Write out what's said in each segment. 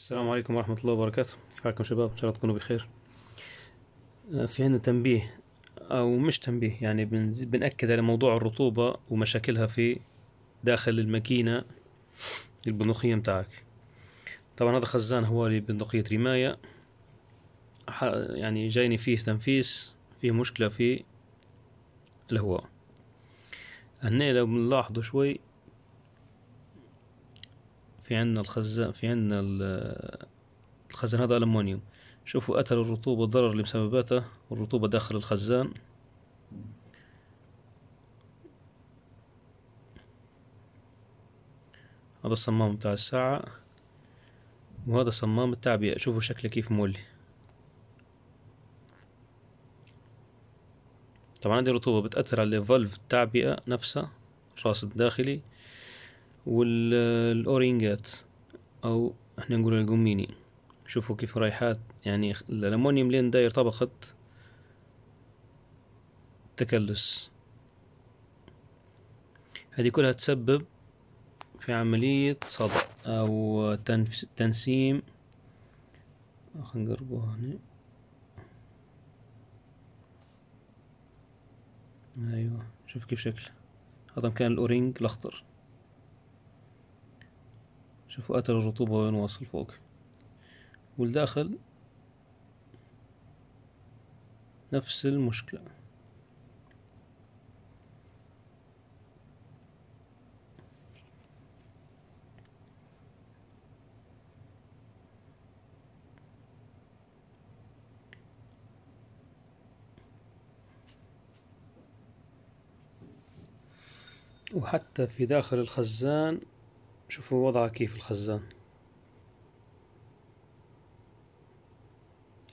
السلام عليكم ورحمة الله وبركاته حالكم شباب إن شاء الله تكونوا بخير آه، في عندنا تنبيه أو مش تنبيه يعني بن... بنأكد على موضوع الرطوبة ومشاكلها في داخل الماكينة البندقية متاعك طبعا هذا خزان هو لبندقية رماية يعني جايني فيه تنفيس فيه مشكلة في الهواء هنا لو بنلاحظوا شوي في عندنا الخزان في عندنا الخزان هذا ألمونيوم شوفوا أثر الرطوبة الضرر اللي مسبباته الرطوبة داخل الخزان هذا الصمام بتاع الساعة وهذا صمام التعبئة شوفوا شكله كيف مولي طبعا هذه الرطوبة بتأثر على الفالف التعبئة نفسها الراس الداخلي والاورينجات او احنا نقول القميني شوفوا كيف رايحات يعني الالمونيوم لين داير طبقة تكلس هذه كلها تسبب في عملية صدع أو تنسيم خلينا نقربوها هنا أيوة شوف كيف شكله هذا مكان الأورينج الأخضر شوفوا اثر الرطوبة وين واصل فوق والداخل نفس المشكلة وحتى في داخل الخزان شوفوا وضعه كيف الخزان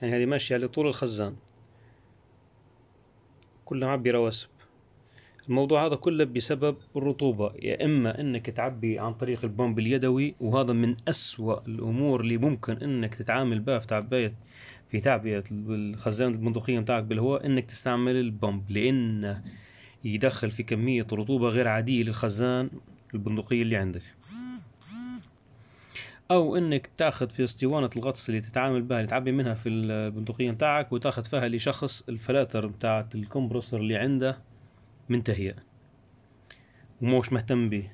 يعني هذه ماشية على طول الخزان كلها معبي رواسب الموضوع هذا كله بسبب الرطوبة يا إما أنك تعبي عن طريق البومب اليدوي وهذا من أسوأ الأمور اللي ممكن أنك تتعامل بها في تعبية في تعبية الخزان البندقية متاعك بالهواء أنك تستعمل البومب لأنه يدخل في كمية رطوبة غير عادية للخزان البندقية اللي عندك او انك تاخذ في اسطوانه الغطس اللي تتعامل بها اللي تعبي منها في البندقيه نتاعك وتاخذ فيها لشخص الفلاتر نتاعت الكمبرسر اللي عنده منتهيه وموش مهتم به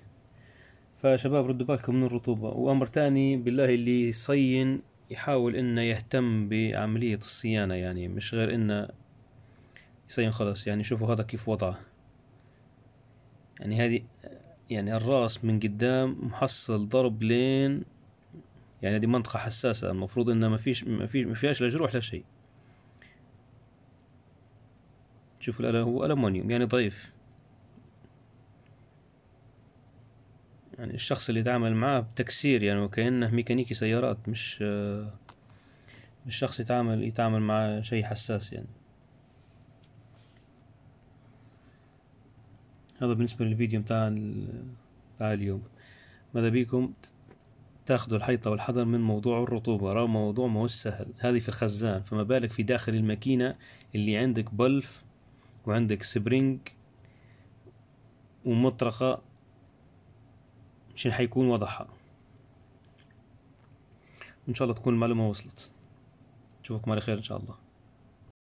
فشباب ردوا بالكم من الرطوبة وأمر تاني بالله اللي يصين يحاول إنه يهتم بعملية الصيانة يعني مش غير إنه يصين خلاص يعني شوفوا هذا كيف وضعه يعني هذه يعني الراس من قدام محصل ضرب لين يعني هذه منطقة حساسة المفروض انها ما فيش ما, فيش ما فيهاش لا جروح لا شيء شوف هو ألمونيوم يعني ضعيف يعني الشخص اللي يتعامل معاه بتكسير يعني وكأنه ميكانيكي سيارات مش مش شخص يتعامل يتعامل مع شيء حساس يعني هذا بالنسبة للفيديو بتاع متاع اليوم ماذا بيكم تاخذ الحيطة والحذر من موضوع الرطوبة راه موضوع مش سهل هذه في الخزان فما بالك في داخل الماكينة اللي عندك بلف وعندك سبرينج ومطرقة شن حيكون وضعها وإن شاء الله تكون المعلومة وصلت نشوفكم على خير إن شاء الله